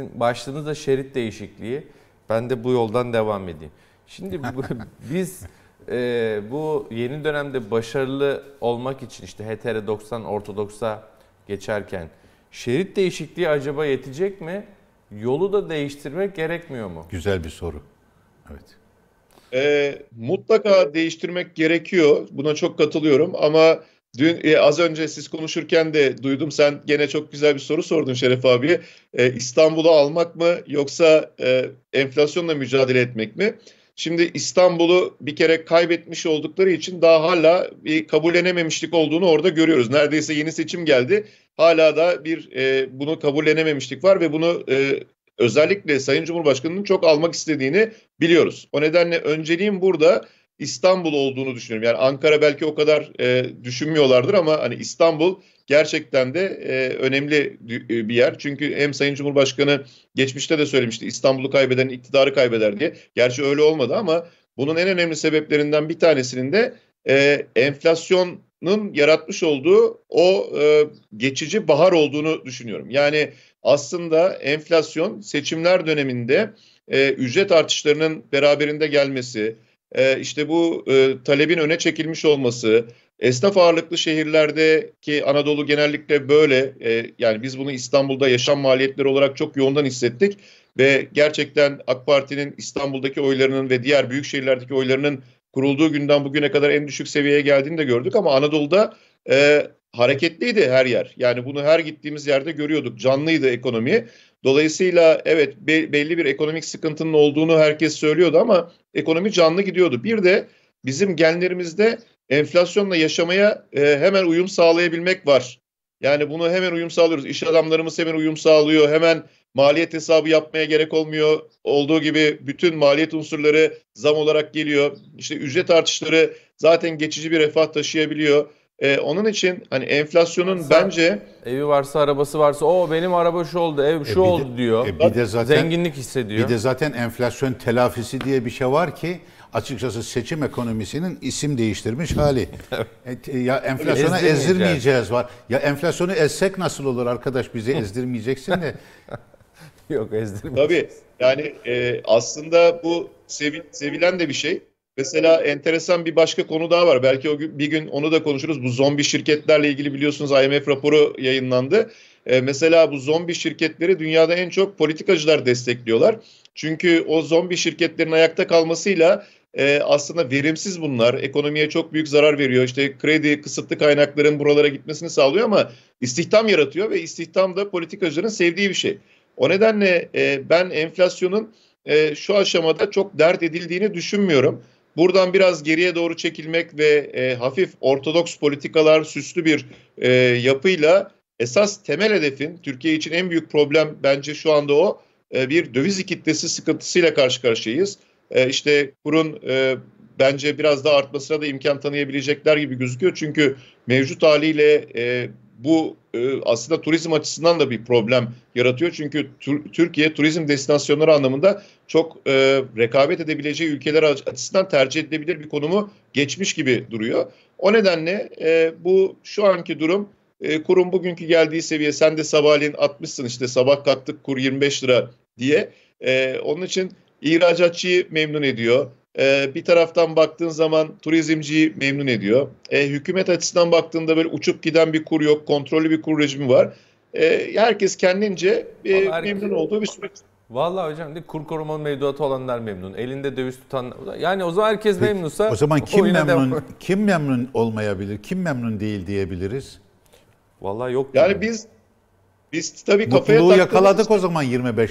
başlığınız da şerit değişikliği. Ben de bu yoldan devam edeyim. Şimdi bu, biz e, bu yeni dönemde başarılı olmak için işte HTR 90 ortodoksa geçerken şerit değişikliği acaba yetecek mi? Yolu da değiştirmek gerekmiyor mu? Güzel bir soru. Evet. E, mutlaka değiştirmek gerekiyor. Buna çok katılıyorum ama Dün e, az önce siz konuşurken de duydum sen gene çok güzel bir soru sordun Şeref abiye. E, İstanbul'u almak mı yoksa e, enflasyonla mücadele etmek mi? Şimdi İstanbul'u bir kere kaybetmiş oldukları için daha hala bir kabullenememişlik olduğunu orada görüyoruz. Neredeyse yeni seçim geldi. Hala da bir e, bunu kabullenememişlik var ve bunu e, özellikle Sayın Cumhurbaşkanı'nın çok almak istediğini biliyoruz. O nedenle önceliğim burada İstanbul olduğunu düşünüyorum. Yani Ankara belki o kadar e, düşünmüyorlardır ama hani İstanbul gerçekten de e, önemli e, bir yer. Çünkü hem Sayın Cumhurbaşkanı geçmişte de söylemişti İstanbul'u kaybeden iktidarı kaybeder diye. Gerçi öyle olmadı ama bunun en önemli sebeplerinden bir tanesinin de e, enflasyonun yaratmış olduğu o e, geçici bahar olduğunu düşünüyorum. Yani aslında enflasyon seçimler döneminde e, ücret artışlarının beraberinde gelmesi, e, işte bu e, talebin öne çekilmiş olması, esnaf ağırlıklı ki Anadolu genellikle böyle e, yani biz bunu İstanbul'da yaşam maliyetleri olarak çok yoğundan hissettik ve gerçekten AK Parti'nin İstanbul'daki oylarının ve diğer büyük şehirlerdeki oylarının kurulduğu günden bugüne kadar en düşük seviyeye geldiğini de gördük ama Anadolu'da e, hareketliydi her yer. Yani bunu her gittiğimiz yerde görüyorduk. Canlıydı ekonomi. Dolayısıyla evet be, belli bir ekonomik sıkıntının olduğunu herkes söylüyordu ama ekonomi canlı gidiyordu. Bir de bizim genlerimizde enflasyonla yaşamaya e, hemen uyum sağlayabilmek var. Yani bunu hemen uyum sağlıyoruz. İş adamlarımız hemen uyum sağlıyor. Hemen maliyet hesabı yapmaya gerek olmuyor. Olduğu gibi bütün maliyet unsurları zam olarak geliyor. İşte ücret artışları zaten geçici bir refah taşıyabiliyor. E, onun için hani enflasyonun varsa, bence evi varsa arabası varsa o benim araba şu oldu ev e, şu e, oldu de, diyor. E, bir de zaten zenginlik hissediyor. Bir de zaten enflasyon telafisi diye bir şey var ki açıkçası seçim ekonomisinin isim değiştirmiş hali. e, ya enflasyona ezdirmeyeceğiz var. Ya enflasyonu ezsek nasıl olur arkadaş bizi ezdirmeyeceksin de. Yok ezdirmeyeceğiz. Tabii yani e, aslında bu sevi, sevilen de bir şey. Mesela enteresan bir başka konu daha var. Belki o gün, bir gün onu da konuşuruz. Bu zombi şirketlerle ilgili biliyorsunuz IMF raporu yayınlandı. E, mesela bu zombi şirketleri dünyada en çok politikacılar destekliyorlar. Çünkü o zombi şirketlerin ayakta kalmasıyla e, aslında verimsiz bunlar. Ekonomiye çok büyük zarar veriyor. İşte kredi, kısıtlı kaynakların buralara gitmesini sağlıyor ama istihdam yaratıyor ve istihdam da politikacıların sevdiği bir şey. O nedenle e, ben enflasyonun e, şu aşamada çok dert edildiğini düşünmüyorum. Buradan biraz geriye doğru çekilmek ve e, hafif ortodoks politikalar süslü bir e, yapıyla esas temel hedefin Türkiye için en büyük problem bence şu anda o e, bir döviz kitlesi sıkıntısıyla karşı karşıyayız. E, işte kurun e, bence biraz daha artmasına da imkan tanıyabilecekler gibi gözüküyor. Çünkü mevcut haliyle e, bu e, aslında turizm açısından da bir problem yaratıyor. Çünkü tur, Türkiye turizm destinasyonları anlamında çok e, rekabet edebileceği ülkeler açısından tercih edilebilir bir konumu geçmiş gibi duruyor. O nedenle e, bu şu anki durum e, kurum bugünkü geldiği seviye sen de sabahleyin atmışsın işte sabah kattık kur 25 lira diye. E, onun için ihracatçıyı memnun ediyor e, bir taraftan baktığın zaman turizmciyi memnun ediyor. E, hükümet açısından baktığında böyle uçup giden bir kur yok, kontrollü bir kur rejimi var. E, herkes kendince e, memnun olduğu bir süreç. Vallahi hocam de kur korumalı mevduatı olanlar memnun. Elinde döviz tutan yani o zaman herkes Peki, memnunsa o zaman kim o memnun de... kim memnun olmayabilir? Kim memnun değil diyebiliriz? Vallahi yok. Yani, yani. biz biz tabii Mutluluğu kafaya taktık. yakaladık o zaman 25